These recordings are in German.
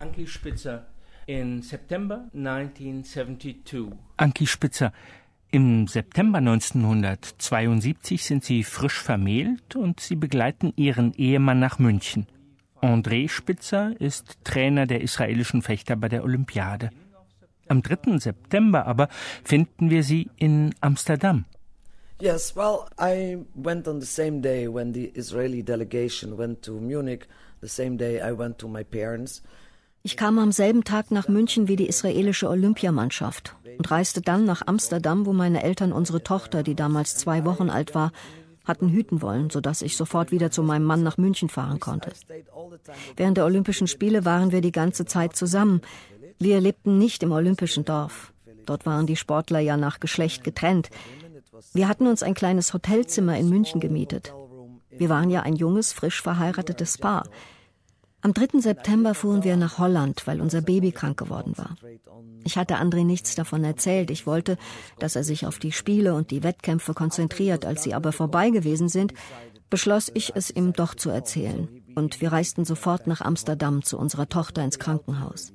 Anki Spitzer in September 1972. Anki Spitzer, im September 1972 sind Sie frisch vermählt und Sie begleiten Ihren Ehemann nach München. André Spitzer ist Trainer der israelischen Fechter bei der Olympiade. Am 3. September aber finden wir sie in Amsterdam. Yes, well, I went on the same day when the Israeli delegation went to Munich. The same day I went to my parents. Ich kam am selben Tag nach München wie die israelische Olympiamannschaft und reiste dann nach Amsterdam, wo meine Eltern unsere Tochter, die damals zwei Wochen alt war, hatten hüten wollen, sodass ich sofort wieder zu meinem Mann nach München fahren konnte. Während der Olympischen Spiele waren wir die ganze Zeit zusammen. Wir lebten nicht im olympischen Dorf. Dort waren die Sportler ja nach Geschlecht getrennt. Wir hatten uns ein kleines Hotelzimmer in München gemietet. Wir waren ja ein junges, frisch verheiratetes Paar. Am 3. September fuhren wir nach Holland, weil unser Baby krank geworden war. Ich hatte André nichts davon erzählt. Ich wollte, dass er sich auf die Spiele und die Wettkämpfe konzentriert. Als sie aber vorbei gewesen sind, beschloss ich es ihm doch zu erzählen. Und wir reisten sofort nach Amsterdam zu unserer Tochter ins Krankenhaus.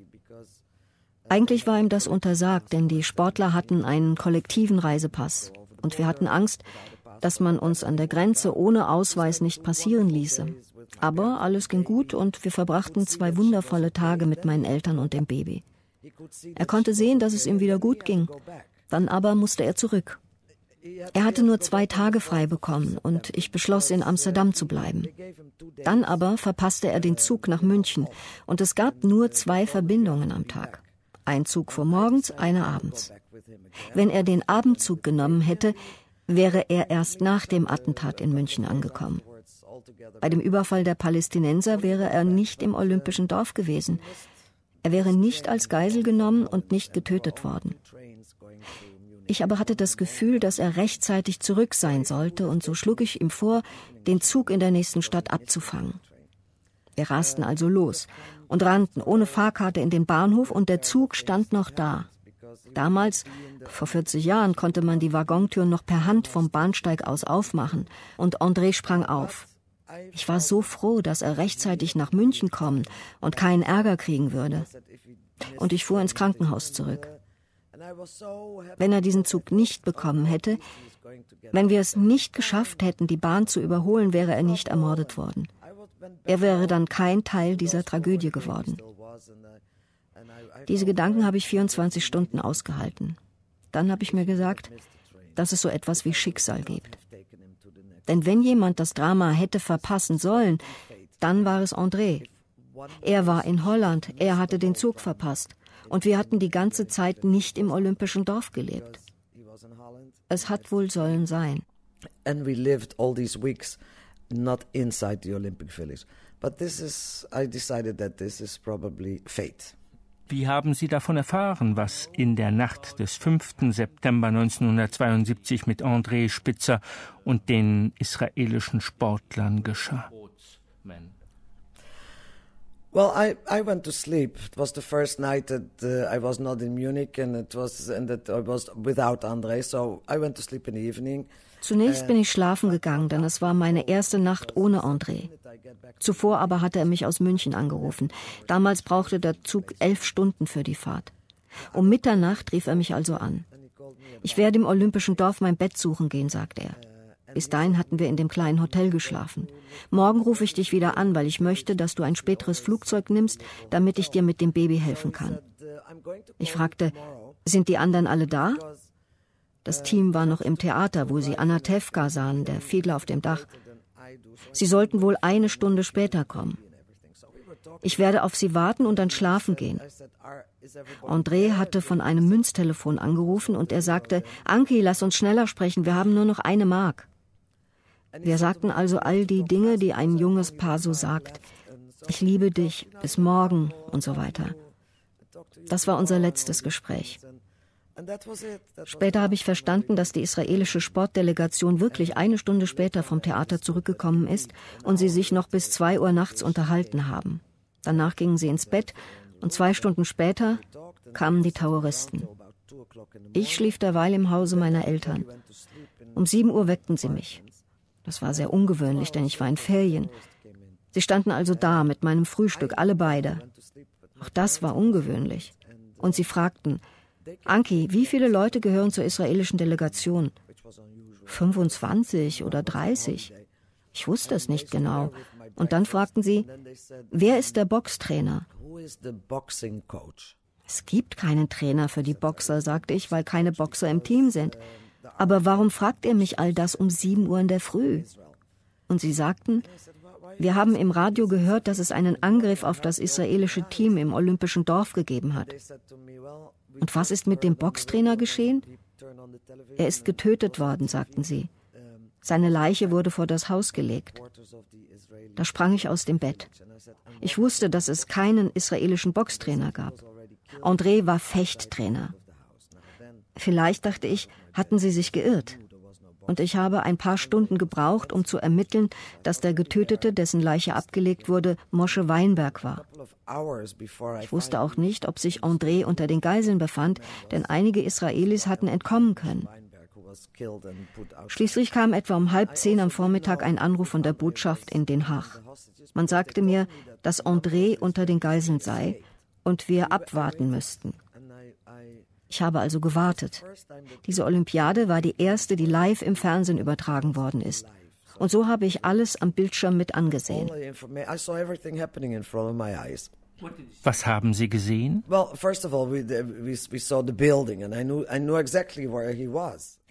Eigentlich war ihm das untersagt, denn die Sportler hatten einen kollektiven Reisepass. Und wir hatten Angst, dass man uns an der Grenze ohne Ausweis nicht passieren ließe. Aber alles ging gut und wir verbrachten zwei wundervolle Tage mit meinen Eltern und dem Baby. Er konnte sehen, dass es ihm wieder gut ging. Dann aber musste er zurück. Er hatte nur zwei Tage frei bekommen und ich beschloss, in Amsterdam zu bleiben. Dann aber verpasste er den Zug nach München und es gab nur zwei Verbindungen am Tag. Ein Zug vor morgens, einer abends. Wenn er den Abendzug genommen hätte, wäre er erst nach dem Attentat in München angekommen. Bei dem Überfall der Palästinenser wäre er nicht im olympischen Dorf gewesen. Er wäre nicht als Geisel genommen und nicht getötet worden. Ich aber hatte das Gefühl, dass er rechtzeitig zurück sein sollte, und so schlug ich ihm vor, den Zug in der nächsten Stadt abzufangen. Wir rasten also los und rannten ohne Fahrkarte in den Bahnhof, und der Zug stand noch da. Damals, vor 40 Jahren, konnte man die Waggontüren noch per Hand vom Bahnsteig aus aufmachen und André sprang auf. Ich war so froh, dass er rechtzeitig nach München kommen und keinen Ärger kriegen würde. Und ich fuhr ins Krankenhaus zurück. Wenn er diesen Zug nicht bekommen hätte, wenn wir es nicht geschafft hätten, die Bahn zu überholen, wäre er nicht ermordet worden. Er wäre dann kein Teil dieser Tragödie geworden. Diese Gedanken habe ich 24 Stunden ausgehalten. Dann habe ich mir gesagt, dass es so etwas wie Schicksal gibt. Denn wenn jemand das Drama hätte verpassen sollen, dann war es André. Er war in Holland, er hatte den Zug verpasst und wir hatten die ganze Zeit nicht im olympischen Dorf gelebt. Es hat wohl sollen sein. And we lived all these weeks not inside the Olympic Village. But this is, I decided that this is probably fate. Wie haben Sie davon erfahren, was in der Nacht des 5. September 1972 mit André Spitzer und den israelischen Sportlern geschah? Well, I, I went to sleep. It was the first night that uh, I was not in Munich and it was and that I was without Andre, so I went to sleep in the evening. Zunächst bin ich schlafen gegangen, denn es war meine erste Nacht ohne André. Zuvor aber hatte er mich aus München angerufen. Damals brauchte der Zug elf Stunden für die Fahrt. Um Mitternacht rief er mich also an. Ich werde im Olympischen Dorf mein Bett suchen gehen, sagte er. Bis dahin hatten wir in dem kleinen Hotel geschlafen. Morgen rufe ich dich wieder an, weil ich möchte, dass du ein späteres Flugzeug nimmst, damit ich dir mit dem Baby helfen kann. Ich fragte, sind die anderen alle da? Das Team war noch im Theater, wo sie Anna Tefka sahen, der Fiedler auf dem Dach. Sie sollten wohl eine Stunde später kommen. Ich werde auf sie warten und dann schlafen gehen. André hatte von einem Münztelefon angerufen und er sagte, Anki, lass uns schneller sprechen, wir haben nur noch eine Mark. Wir sagten also all die Dinge, die ein junges Paar so sagt. Ich liebe dich, bis morgen und so weiter. Das war unser letztes Gespräch. Später habe ich verstanden, dass die israelische Sportdelegation wirklich eine Stunde später vom Theater zurückgekommen ist und sie sich noch bis zwei Uhr nachts unterhalten haben. Danach gingen sie ins Bett und zwei Stunden später kamen die Terroristen. Ich schlief derweil im Hause meiner Eltern. Um sieben Uhr weckten sie mich. Das war sehr ungewöhnlich, denn ich war in Ferien. Sie standen also da mit meinem Frühstück, alle beide. Auch das war ungewöhnlich. Und sie fragten, Anki, wie viele Leute gehören zur israelischen Delegation? 25 oder 30? Ich wusste es nicht genau. Und dann fragten sie, wer ist der Boxtrainer? Es gibt keinen Trainer für die Boxer, sagte ich, weil keine Boxer im Team sind. Aber warum fragt ihr mich all das um 7 Uhr in der Früh? Und sie sagten, wir haben im Radio gehört, dass es einen Angriff auf das israelische Team im olympischen Dorf gegeben hat. Und was ist mit dem Boxtrainer geschehen? Er ist getötet worden, sagten sie. Seine Leiche wurde vor das Haus gelegt. Da sprang ich aus dem Bett. Ich wusste, dass es keinen israelischen Boxtrainer gab. André war Fechttrainer. Vielleicht dachte ich, hatten sie sich geirrt. Und ich habe ein paar Stunden gebraucht, um zu ermitteln, dass der Getötete, dessen Leiche abgelegt wurde, Mosche Weinberg war. Ich wusste auch nicht, ob sich André unter den Geiseln befand, denn einige Israelis hatten entkommen können. Schließlich kam etwa um halb zehn am Vormittag ein Anruf von der Botschaft in Den Haag. Man sagte mir, dass André unter den Geiseln sei und wir abwarten müssten. Ich habe also gewartet. Diese Olympiade war die erste, die live im Fernsehen übertragen worden ist. Und so habe ich alles am Bildschirm mit angesehen. Was haben Sie gesehen? Wir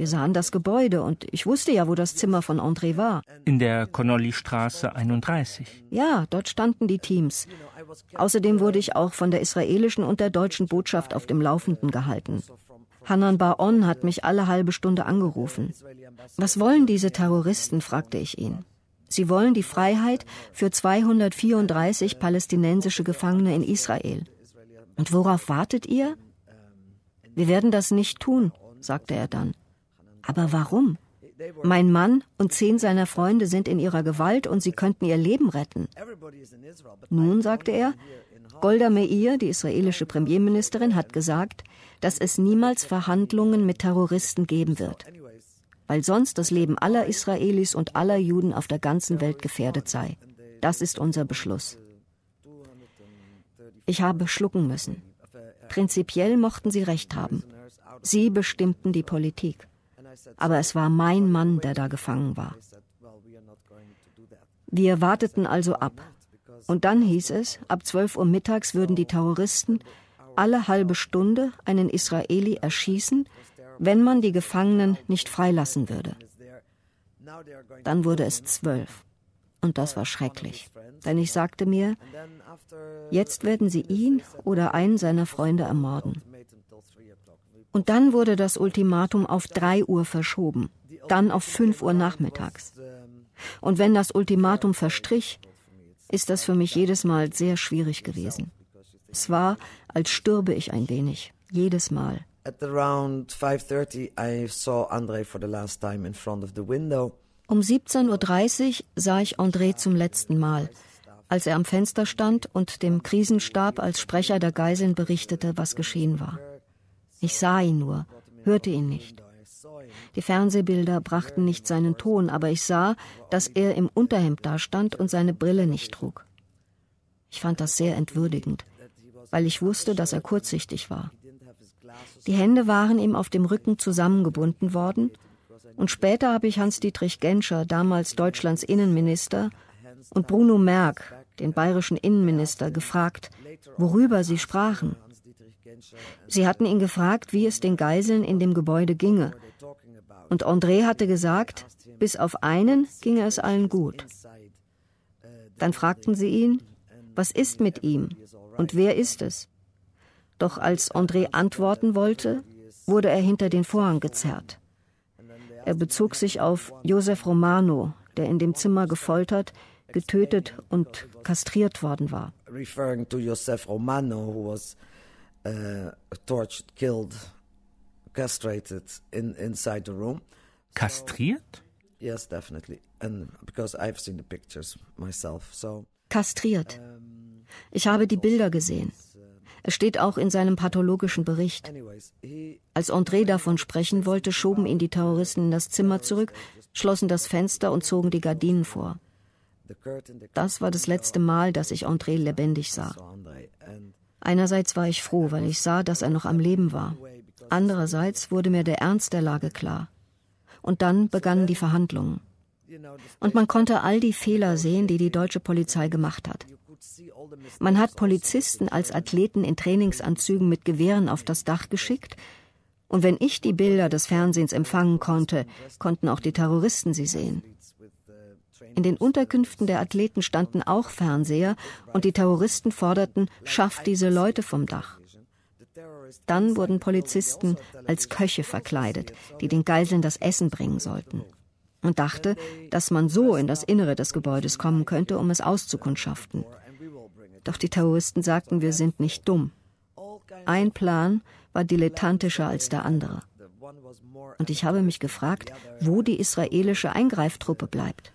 sahen das Gebäude und ich wusste ja, wo das Zimmer von André war. In der Connolly-Straße 31. Ja, dort standen die Teams. Außerdem wurde ich auch von der israelischen und der deutschen Botschaft auf dem Laufenden gehalten. Hanan Baon hat mich alle halbe Stunde angerufen. Was wollen diese Terroristen? fragte ich ihn. Sie wollen die Freiheit für 234 palästinensische Gefangene in Israel. Und worauf wartet ihr? Wir werden das nicht tun, sagte er dann. Aber warum? Mein Mann und zehn seiner Freunde sind in ihrer Gewalt und sie könnten ihr Leben retten. Nun, sagte er, Golda Meir, die israelische Premierministerin, hat gesagt, dass es niemals Verhandlungen mit Terroristen geben wird weil sonst das Leben aller Israelis und aller Juden auf der ganzen Welt gefährdet sei. Das ist unser Beschluss. Ich habe schlucken müssen. Prinzipiell mochten sie recht haben. Sie bestimmten die Politik. Aber es war mein Mann, der da gefangen war. Wir warteten also ab. Und dann hieß es, ab 12 Uhr mittags würden die Terroristen alle halbe Stunde einen Israeli erschießen, wenn man die Gefangenen nicht freilassen würde. Dann wurde es zwölf. Und das war schrecklich. Denn ich sagte mir, jetzt werden sie ihn oder einen seiner Freunde ermorden. Und dann wurde das Ultimatum auf 3 Uhr verschoben, dann auf 5 Uhr nachmittags. Und wenn das Ultimatum verstrich, ist das für mich jedes Mal sehr schwierig gewesen. Es war, als stürbe ich ein wenig, jedes Mal. At around 5:30 I saw Andre for the last time in front of the window. Um 17:30 Uhr sah ich André zum letzten Mal, als er am Fenster stand und dem Krisenstab als Sprecher der Geiseln berichtete, was geschehen war. Ich sah ihn nur, hörte ihn nicht. Die Fernsehbilder brachten nicht seinen Ton, aber ich sah, dass er im Unterhemd dastand und seine Brille nicht trug. Ich fand das sehr entwürdigend, weil ich wusste, dass er kurzsichtig war. Die Hände waren ihm auf dem Rücken zusammengebunden worden. Und später habe ich Hans-Dietrich Genscher, damals Deutschlands Innenminister, und Bruno Merck, den bayerischen Innenminister, gefragt, worüber sie sprachen. Sie hatten ihn gefragt, wie es den Geiseln in dem Gebäude ginge. Und André hatte gesagt, bis auf einen ginge es allen gut. Dann fragten sie ihn, was ist mit ihm und wer ist es? Doch als André antworten wollte, wurde er hinter den Vorhang gezerrt. Er bezog sich auf Josef Romano, der in dem Zimmer gefoltert, getötet und kastriert worden war. Referring to Josef Romano, who was uh, tortured, killed, castrated in, inside the room. Kastriert? Yes, definitely. And because I've seen the pictures myself, so. Kastriert. Ich habe die Bilder gesehen. Es steht auch in seinem pathologischen Bericht. Als André davon sprechen wollte, schoben ihn die Terroristen in das Zimmer zurück, schlossen das Fenster und zogen die Gardinen vor. Das war das letzte Mal, dass ich André lebendig sah. Einerseits war ich froh, weil ich sah, dass er noch am Leben war. Andererseits wurde mir der Ernst der Lage klar. Und dann begannen die Verhandlungen. Und man konnte all die Fehler sehen, die die deutsche Polizei gemacht hat. Man hat Polizisten als Athleten in Trainingsanzügen mit Gewehren auf das Dach geschickt, und wenn ich die Bilder des Fernsehens empfangen konnte, konnten auch die Terroristen sie sehen. In den Unterkünften der Athleten standen auch Fernseher und die Terroristen forderten, schafft diese Leute vom Dach. Dann wurden Polizisten als Köche verkleidet, die den Geiseln das Essen bringen sollten. Und dachte, dass man so in das Innere des Gebäudes kommen könnte, um es auszukundschaften. Doch die Terroristen sagten, wir sind nicht dumm. Ein Plan war dilettantischer als der andere. Und ich habe mich gefragt, wo die israelische Eingreiftruppe bleibt.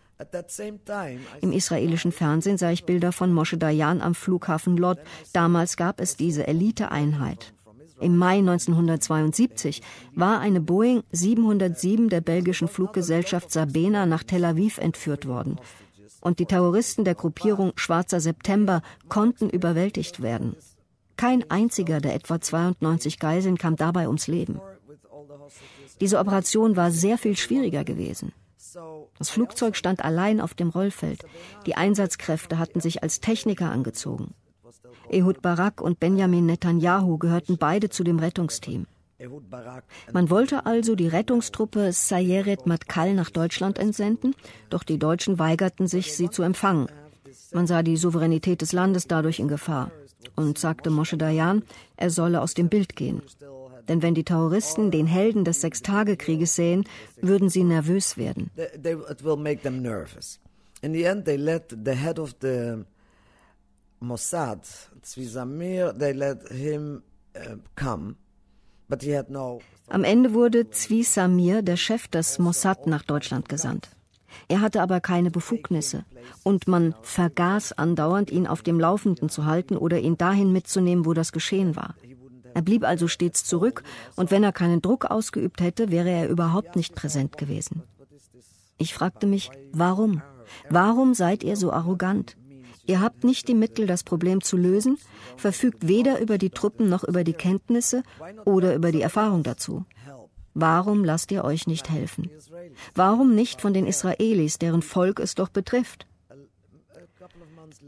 Im israelischen Fernsehen sah ich Bilder von Moshe Dayan am Flughafen Lod. Damals gab es diese Eliteeinheit. Im Mai 1972 war eine Boeing 707 der belgischen Fluggesellschaft Sabena nach Tel Aviv entführt worden und die Terroristen der Gruppierung Schwarzer September konnten überwältigt werden. Kein einziger der etwa 92 Geiseln kam dabei ums Leben. Diese Operation war sehr viel schwieriger gewesen. Das Flugzeug stand allein auf dem Rollfeld. Die Einsatzkräfte hatten sich als Techniker angezogen. Ehud Barak und Benjamin Netanyahu gehörten beide zu dem Rettungsteam. Man wollte also die Rettungstruppe Sayeret Matkal nach Deutschland entsenden, doch die Deutschen weigerten sich, sie zu empfangen. Man sah die Souveränität des Landes dadurch in Gefahr und sagte Moshe Dayan, er solle aus dem Bild gehen. Denn wenn die Terroristen den Helden des Sechstagekrieges sehen, würden sie nervös werden. In the end, they let the head of Mossad, Zvi Zamir, they let him uh, come. Am Ende wurde Zvi Samir, der Chef des Mossad, nach Deutschland gesandt. Er hatte aber keine Befugnisse und man vergaß andauernd, ihn auf dem Laufenden zu halten oder ihn dahin mitzunehmen, wo das geschehen war. Er blieb also stets zurück und wenn er keinen Druck ausgeübt hätte, wäre er überhaupt nicht präsent gewesen. Ich fragte mich, warum? Warum seid ihr so arrogant? Ihr habt nicht die Mittel, das Problem zu lösen, verfügt weder über die Truppen noch über die Kenntnisse oder über die Erfahrung dazu. Warum lasst ihr euch nicht helfen? Warum nicht von den Israelis, deren Volk es doch betrifft?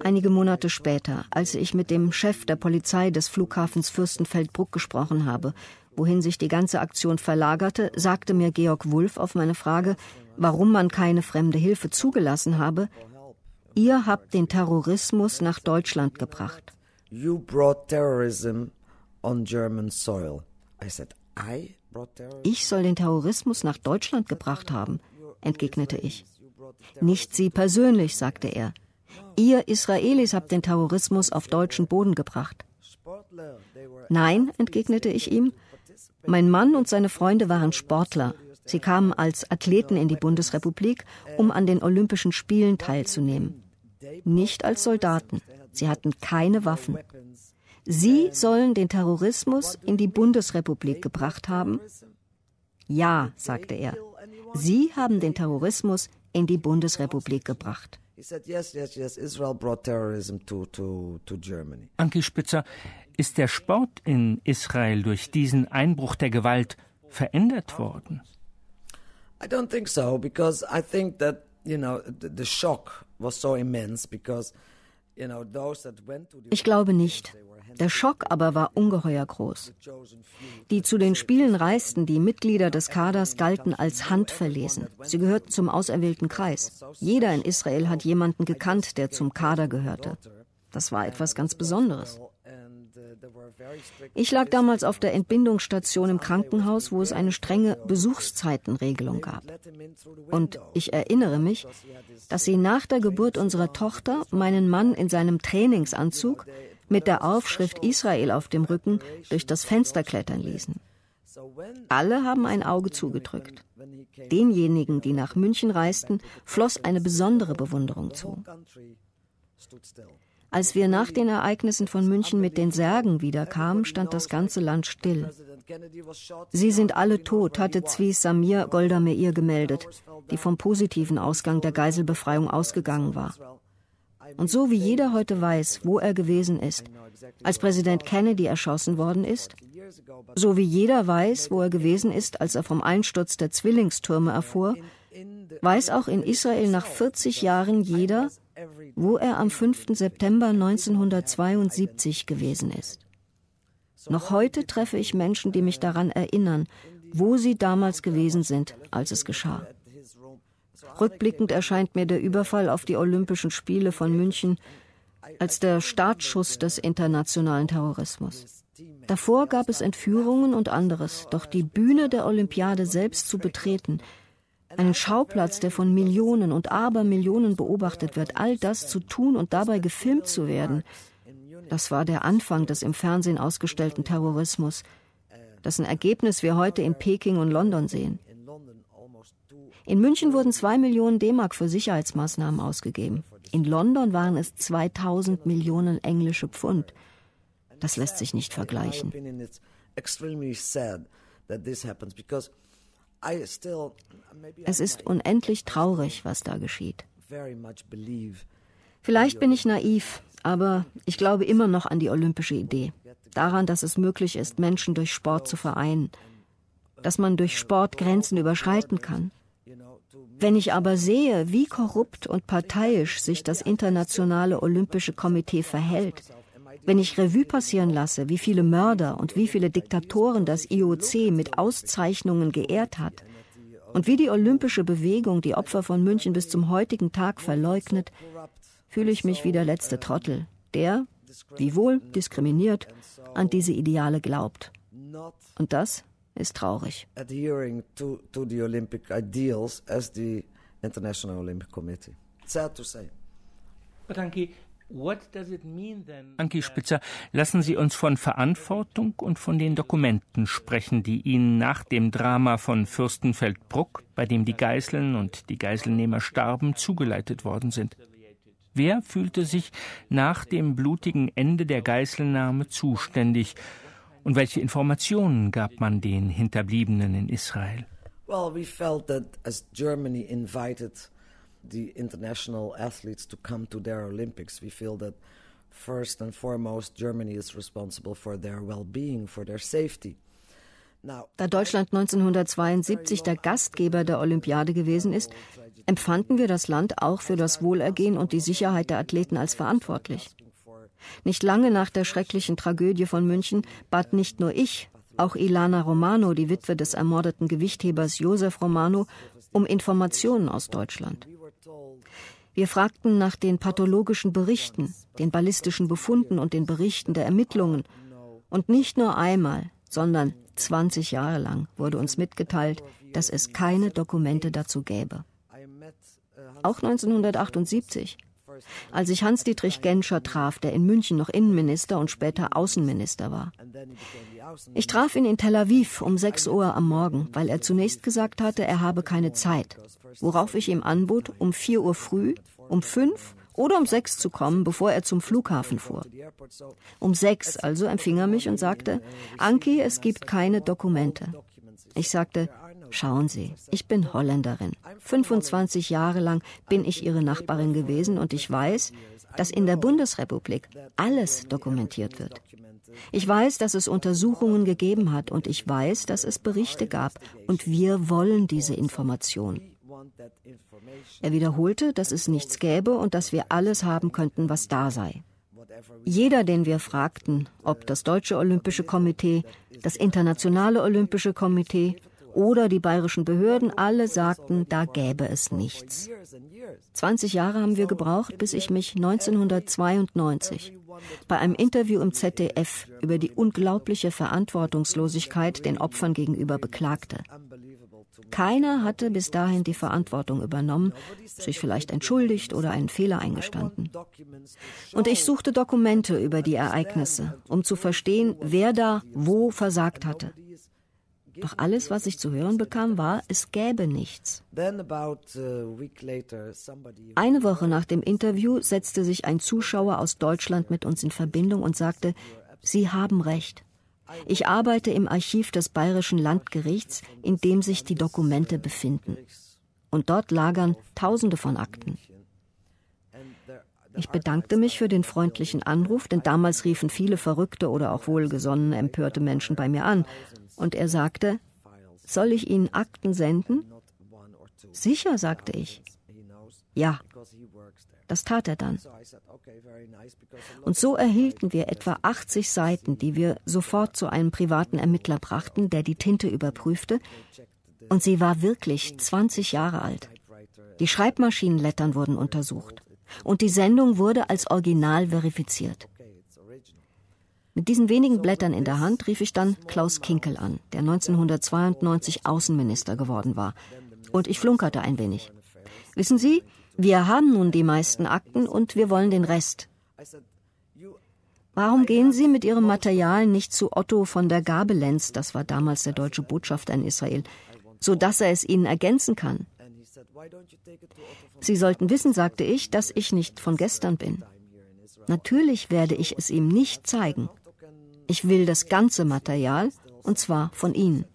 Einige Monate später, als ich mit dem Chef der Polizei des Flughafens Fürstenfeldbruck gesprochen habe, wohin sich die ganze Aktion verlagerte, sagte mir Georg Wulff auf meine Frage, warum man keine fremde Hilfe zugelassen habe, Ihr habt den Terrorismus nach Deutschland gebracht. You brought terrorism on German soil. I said, I brought terrorism. Ich soll den Terrorismus nach Deutschland gebracht haben, entgegnete ich. Nicht Sie persönlich, sagte er. Ihr Israelis habt den Terrorismus auf deutschen Boden gebracht. Nein, entgegnete ich ihm, mein Mann und seine Freunde waren Sportler. Sie kamen als Athleten in die Bundesrepublik, um an den Olympischen Spielen teilzunehmen. Nicht als Soldaten. Sie hatten keine Waffen. Sie sollen den Terrorismus in die Bundesrepublik gebracht haben? Ja, sagte er. Sie haben den Terrorismus in die Bundesrepublik gebracht. Anki Spitzer, ist der Sport in Israel durch diesen Einbruch der Gewalt verändert worden? I don't think so because I think that you know the, shock was so immense because ich glaube nicht. Der Schock aber war ungeheuer groß. Die zu den Spielen reisten, die Mitglieder des Kaders galten als handverlesen. Sie gehörten zum auserwählten Kreis. Jeder in Israel hat jemanden gekannt, der zum Kader gehörte. Das war etwas ganz Besonderes. Ich lag damals auf der Entbindungsstation im Krankenhaus, wo es eine strenge Besuchszeitenregelung gab. Und ich erinnere mich, dass sie nach der Geburt unserer Tochter meinen Mann in seinem Trainingsanzug mit der Aufschrift Israel auf dem Rücken durch das Fenster klettern ließen. Alle haben ein Auge zugedrückt. Denjenigen, die nach München reisten, floss eine besondere Bewunderung zu. Als wir nach den Ereignissen von München mit den Särgen wiederkamen, stand das ganze Land still. Sie sind alle tot, hatte Zwies Samir Goldameir gemeldet, die vom positiven Ausgang der Geiselbefreiung ausgegangen war. Und so wie jeder heute weiß, wo er gewesen ist, als Präsident Kennedy erschossen worden ist, so wie jeder weiß, wo er gewesen ist, als er vom Einsturz der Zwillingstürme erfuhr, weiß auch in Israel nach 40 Jahren jeder, wo er am 5. September 1972 gewesen ist. Noch heute treffe ich Menschen, die mich daran erinnern, wo sie damals gewesen sind, als es geschah. Rückblickend erscheint mir der Überfall auf die Olympischen Spiele von München als der Startschuss des internationalen Terrorismus. Davor gab es Entführungen und anderes, doch die Bühne der Olympiade selbst zu betreten, einen Schauplatz, der von Millionen und Abermillionen beobachtet wird, all das zu tun und dabei gefilmt zu werden. Das war der Anfang des im Fernsehen ausgestellten Terrorismus, dessen Ergebnis wir heute in Peking und London sehen. In München wurden zwei Millionen D-Mark für Sicherheitsmaßnahmen ausgegeben. In London waren es 2000 Millionen englische Pfund. Das lässt sich nicht vergleichen. Es ist unendlich traurig, was da geschieht. Vielleicht bin ich naiv, aber ich glaube immer noch an die olympische Idee. Daran, dass es möglich ist, Menschen durch Sport zu vereinen. Dass man durch Sport Grenzen überschreiten kann. Wenn ich aber sehe, wie korrupt und parteiisch sich das internationale Olympische Komitee verhält, wenn ich Revue passieren lasse, wie viele Mörder und wie viele Diktatoren das IOC mit Auszeichnungen geehrt hat und wie die olympische Bewegung die Opfer von München bis zum heutigen Tag verleugnet, fühle ich mich wie der letzte Trottel, der, wie wohl diskriminiert, an diese Ideale glaubt. Und das ist traurig. Bedanke Anki Spitzer, lassen Sie uns von Verantwortung und von den Dokumenten sprechen, die Ihnen nach dem Drama von Fürstenfeldbruck, bei dem die Geiseln und die Geiselnehmer starben, zugeleitet worden sind. Wer fühlte sich nach dem blutigen Ende der Geiselnahme zuständig und welche Informationen gab man den Hinterbliebenen in Israel? Well, we felt that as Germany invited the international athletes to come to their Olympics. We feel that first and foremost Germany is responsible for their well-being, for their safety. Da Deutschland 1972 der Gastgeber der Olympiade gewesen ist, empfanden wir das Land auch für das Wohlergehen und die Sicherheit der Athleten als verantwortlich. Nicht lange nach der schrecklichen Tragödie von München bat nicht nur ich, auch Ilana Romano, die Witwe des ermordeten Gewichthebers Josef Romano, um Informationen aus Deutschland. Wir fragten nach den pathologischen Berichten, den ballistischen Befunden und den Berichten der Ermittlungen. Und nicht nur einmal, sondern 20 Jahre lang wurde uns mitgeteilt, dass es keine Dokumente dazu gäbe. Auch 1978, als ich Hans-Dietrich Genscher traf, der in München noch Innenminister und später Außenminister war. Ich traf ihn in Tel Aviv um 6 Uhr am Morgen, weil er zunächst gesagt hatte, er habe keine Zeit, worauf ich ihm anbot, um 4 Uhr früh, um 5 oder um 6 zu kommen, bevor er zum Flughafen fuhr. Um 6 also empfing er mich und sagte, Anki, es gibt keine Dokumente. Ich sagte, Schauen Sie, ich bin Holländerin. 25 Jahre lang bin ich Ihre Nachbarin gewesen und ich weiß, dass in der Bundesrepublik alles dokumentiert wird. Ich weiß, dass es Untersuchungen gegeben hat und ich weiß, dass es Berichte gab und wir wollen diese Information. Er wiederholte, dass es nichts gäbe und dass wir alles haben könnten, was da sei. Jeder, den wir fragten, ob das Deutsche Olympische Komitee, das Internationale Olympische Komitee oder die bayerischen Behörden, alle sagten, da gäbe es nichts. 20 Jahre haben wir gebraucht, bis ich mich 1992 bei einem Interview im ZDF über die unglaubliche Verantwortungslosigkeit den Opfern gegenüber beklagte. Keiner hatte bis dahin die Verantwortung übernommen, sich vielleicht entschuldigt oder einen Fehler eingestanden. Und ich suchte Dokumente über die Ereignisse, um zu verstehen, wer da wo versagt hatte. Doch alles, was ich zu hören bekam, war, es gäbe nichts. Eine Woche nach dem Interview setzte sich ein Zuschauer aus Deutschland mit uns in Verbindung und sagte, Sie haben recht. Ich arbeite im Archiv des Bayerischen Landgerichts, in dem sich die Dokumente befinden. Und dort lagern Tausende von Akten. Ich bedankte mich für den freundlichen Anruf, denn damals riefen viele verrückte oder auch wohlgesonnen empörte Menschen bei mir an und er sagte, soll ich Ihnen Akten senden? Sicher, sagte ich. Ja, das tat er dann. Und so erhielten wir etwa 80 Seiten, die wir sofort zu einem privaten Ermittler brachten, der die Tinte überprüfte. Und sie war wirklich 20 Jahre alt. Die Schreibmaschinenlettern wurden untersucht. Und die Sendung wurde als Original verifiziert. Mit diesen wenigen Blättern in der Hand rief ich dann Klaus Kinkel an, der 1992 Außenminister geworden war. Und ich flunkerte ein wenig. Wissen Sie, wir haben nun die meisten Akten und wir wollen den Rest. Warum gehen Sie mit Ihrem Material nicht zu Otto von der Gabelenz, das war damals der deutsche Botschafter in Israel, sodass er es Ihnen ergänzen kann? Sie sollten wissen, sagte ich, dass ich nicht von gestern bin. Natürlich werde ich es ihm nicht zeigen. Ich will das ganze Material, und zwar von Ihnen.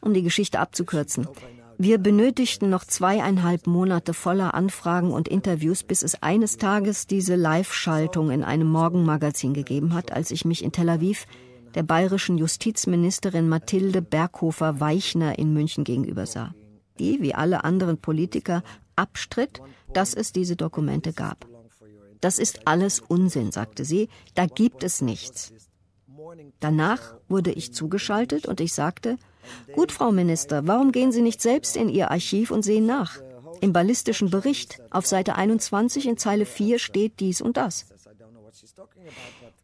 Um die Geschichte abzukürzen. Wir benötigten noch zweieinhalb Monate voller Anfragen und Interviews, bis es eines Tages diese Live-Schaltung in einem Morgenmagazin gegeben hat, als ich mich in Tel Aviv der bayerischen Justizministerin Mathilde Berghofer-Weichner in München gegenüber sah, die, wie alle anderen Politiker, abstritt, dass es diese Dokumente gab. Das ist alles Unsinn, sagte sie, da gibt es nichts. Danach wurde ich zugeschaltet und ich sagte, gut, Frau Minister, warum gehen Sie nicht selbst in Ihr Archiv und sehen nach? Im ballistischen Bericht auf Seite 21 in Zeile 4 steht dies und das.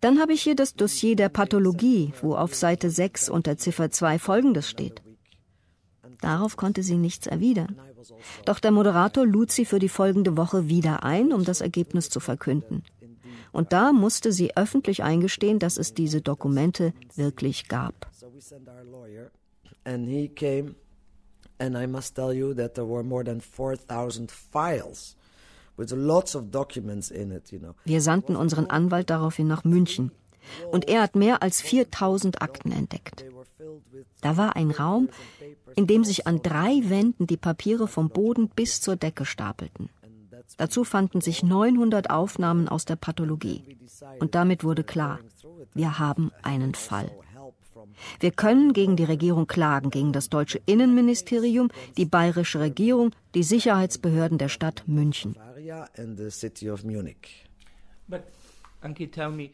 Dann habe ich hier das Dossier der Pathologie, wo auf Seite 6 unter Ziffer 2 Folgendes steht. Darauf konnte sie nichts erwidern. Doch der Moderator lud sie für die folgende Woche wieder ein, um das Ergebnis zu verkünden. Und da musste sie öffentlich eingestehen, dass es diese Dokumente wirklich gab. Wir sandten unseren Anwalt daraufhin nach München. Und er hat mehr als 4000 Akten entdeckt. Da war ein Raum, in dem sich an drei Wänden die Papiere vom Boden bis zur Decke stapelten. Dazu fanden sich 900 Aufnahmen aus der Pathologie. Und damit wurde klar, wir haben einen Fall. Wir können gegen die Regierung klagen, gegen das deutsche Innenministerium, die bayerische Regierung, die Sicherheitsbehörden der Stadt München. But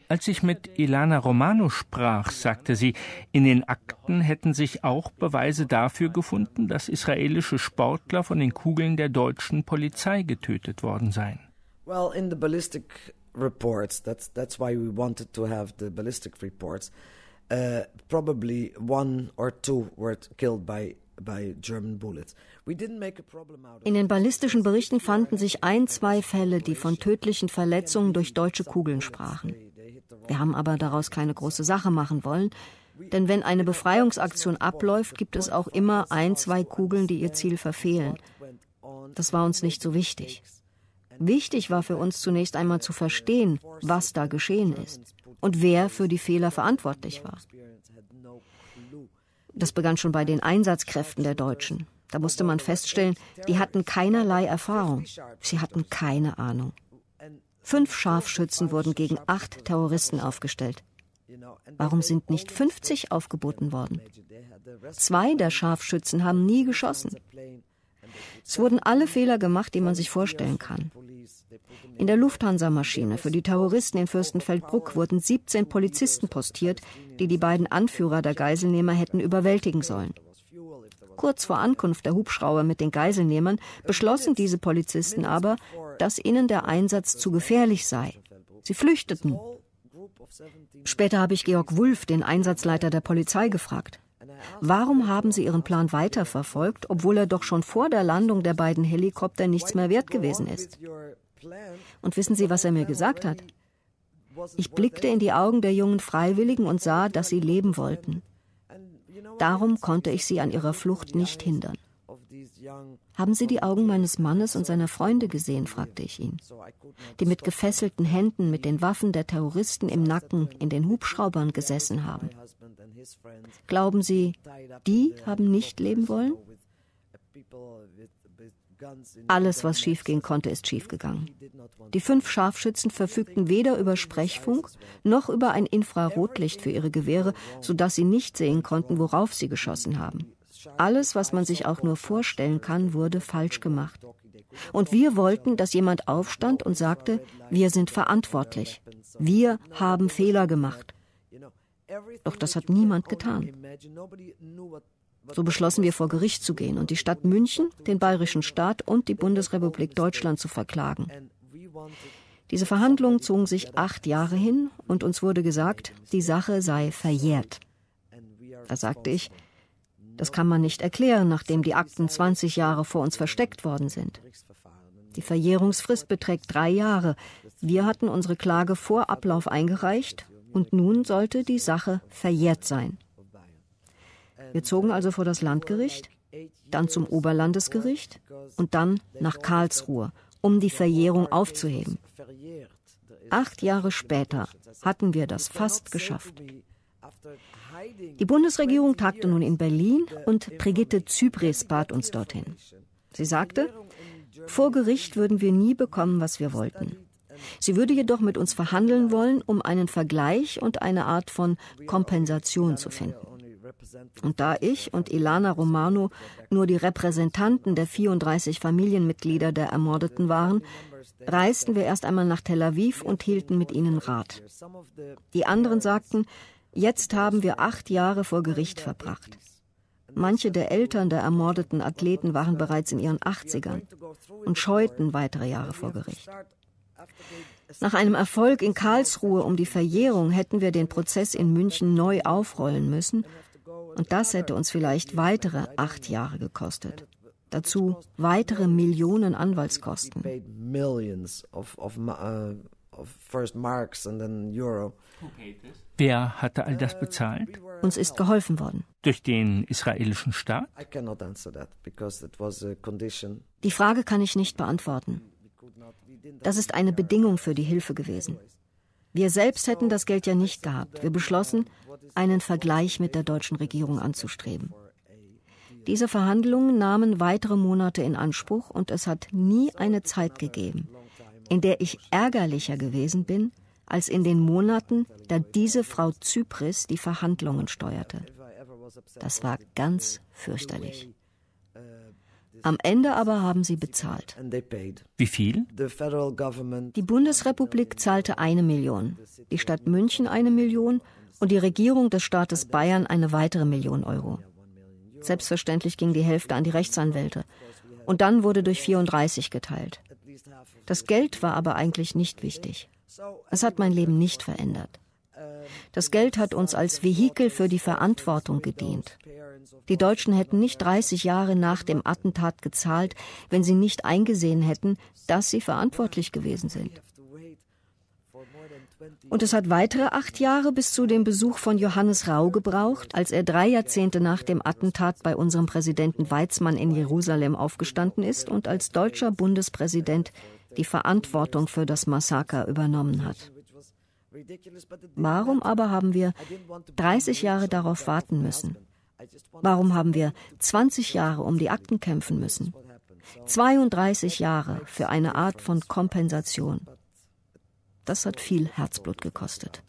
als ich mit Ilana Romano sprach, sagte sie, in den Akten hätten sich auch Beweise dafür gefunden, dass israelische Sportler von den Kugeln der deutschen Polizei getötet worden seien. Well, in the ballistic reports, that's that's why we wanted to have the ballistic reports. Uh, probably one or two were killed by by German bullets. In den ballistischen Berichten fanden sich ein, zwei Fälle, die von tödlichen Verletzungen durch deutsche Kugeln sprachen. Wir haben aber daraus keine große Sache machen wollen, denn wenn eine Befreiungsaktion abläuft, gibt es auch immer ein, zwei Kugeln, die ihr Ziel verfehlen. Das war uns nicht so wichtig. Wichtig war für uns zunächst einmal zu verstehen, was da geschehen ist und wer für die Fehler verantwortlich war. Das begann schon bei den Einsatzkräften der Deutschen. Da musste man feststellen, die hatten keinerlei Erfahrung. Sie hatten keine Ahnung. Fünf Scharfschützen wurden gegen acht Terroristen aufgestellt. Warum sind nicht 50 aufgeboten worden? Zwei der Scharfschützen haben nie geschossen. Es wurden alle Fehler gemacht, die man sich vorstellen kann. In der Lufthansa-Maschine für die Terroristen in Fürstenfeldbruck wurden 17 Polizisten postiert, die die beiden Anführer der Geiselnehmer hätten überwältigen sollen. Kurz vor Ankunft der Hubschrauber mit den Geiselnehmern beschlossen diese Polizisten aber, dass ihnen der Einsatz zu gefährlich sei. Sie flüchteten. Später habe ich Georg Wulff, den Einsatzleiter der Polizei, gefragt. Warum haben Sie Ihren Plan weiterverfolgt, obwohl er doch schon vor der Landung der beiden Helikopter nichts mehr wert gewesen ist? Und wissen Sie, was er mir gesagt hat? Ich blickte in die Augen der jungen Freiwilligen und sah, dass sie leben wollten. Darum konnte ich sie an ihrer Flucht nicht hindern. Haben Sie die Augen meines Mannes und seiner Freunde gesehen? fragte ich ihn. Die mit gefesselten Händen, mit den Waffen der Terroristen im Nacken in den Hubschraubern gesessen haben. Glauben Sie, die haben nicht leben wollen? Alles, was schiefgehen konnte, ist schiefgegangen. Die fünf Scharfschützen verfügten weder über Sprechfunk noch über ein Infrarotlicht für ihre Gewehre, sodass sie nicht sehen konnten, worauf sie geschossen haben. Alles, was man sich auch nur vorstellen kann, wurde falsch gemacht. Und wir wollten, dass jemand aufstand und sagte, wir sind verantwortlich. Wir haben Fehler gemacht. Doch das hat niemand getan. So beschlossen wir, vor Gericht zu gehen und die Stadt München, den bayerischen Staat und die Bundesrepublik Deutschland zu verklagen. Diese Verhandlungen zogen sich acht Jahre hin und uns wurde gesagt, die Sache sei verjährt. Da sagte ich, das kann man nicht erklären, nachdem die Akten 20 Jahre vor uns versteckt worden sind. Die Verjährungsfrist beträgt drei Jahre. Wir hatten unsere Klage vor Ablauf eingereicht und nun sollte die Sache verjährt sein. Wir zogen also vor das Landgericht, dann zum Oberlandesgericht und dann nach Karlsruhe, um die Verjährung aufzuheben. Acht Jahre später hatten wir das fast geschafft. Die Bundesregierung tagte nun in Berlin und Brigitte Zypres bat uns dorthin. Sie sagte, vor Gericht würden wir nie bekommen, was wir wollten. Sie würde jedoch mit uns verhandeln wollen, um einen Vergleich und eine Art von Kompensation zu finden. Und da ich und Ilana Romano nur die Repräsentanten der 34 Familienmitglieder der Ermordeten waren, reisten wir erst einmal nach Tel Aviv und hielten mit ihnen Rat. Die anderen sagten, jetzt haben wir acht Jahre vor Gericht verbracht. Manche der Eltern der ermordeten Athleten waren bereits in ihren 80ern und scheuten weitere Jahre vor Gericht. Nach einem Erfolg in Karlsruhe um die Verjährung hätten wir den Prozess in München neu aufrollen müssen und das hätte uns vielleicht weitere acht Jahre gekostet. Dazu weitere Millionen Anwaltskosten. Uh, Wer hatte all das bezahlt? Uh, uns ist geholfen worden. Durch den israelischen Staat? Die Frage kann ich nicht beantworten. Das ist eine Bedingung für die Hilfe gewesen. Wir selbst hätten das Geld ja nicht gehabt. Wir beschlossen, einen Vergleich mit der deutschen Regierung anzustreben. Diese Verhandlungen nahmen weitere Monate in Anspruch und es hat nie eine Zeit gegeben, in der ich ärgerlicher gewesen bin, als in den Monaten, da diese Frau Zypris die Verhandlungen steuerte. Das war ganz fürchterlich. Am Ende aber haben sie bezahlt. Wie viel? Die Bundesrepublik zahlte eine Million, die Stadt München eine Million und die Regierung des Staates Bayern eine weitere Million Euro. Selbstverständlich ging die Hälfte an die Rechtsanwälte. Und dann wurde durch 34 geteilt. Das Geld war aber eigentlich nicht wichtig. Es hat mein Leben nicht verändert. Das Geld hat uns als Vehikel für die Verantwortung gedient. Die Deutschen hätten nicht 30 Jahre nach dem Attentat gezahlt, wenn sie nicht eingesehen hätten, dass sie verantwortlich gewesen sind. Und es hat weitere acht Jahre bis zu dem Besuch von Johannes Rau gebraucht, als er drei Jahrzehnte nach dem Attentat bei unserem Präsidenten Weizmann in Jerusalem aufgestanden ist und als deutscher Bundespräsident die Verantwortung für das Massaker übernommen hat. Warum aber haben wir 30 Jahre darauf warten müssen? Warum haben wir 20 Jahre um die Akten kämpfen müssen? 32 Jahre für eine Art von Kompensation. Das hat viel Herzblut gekostet.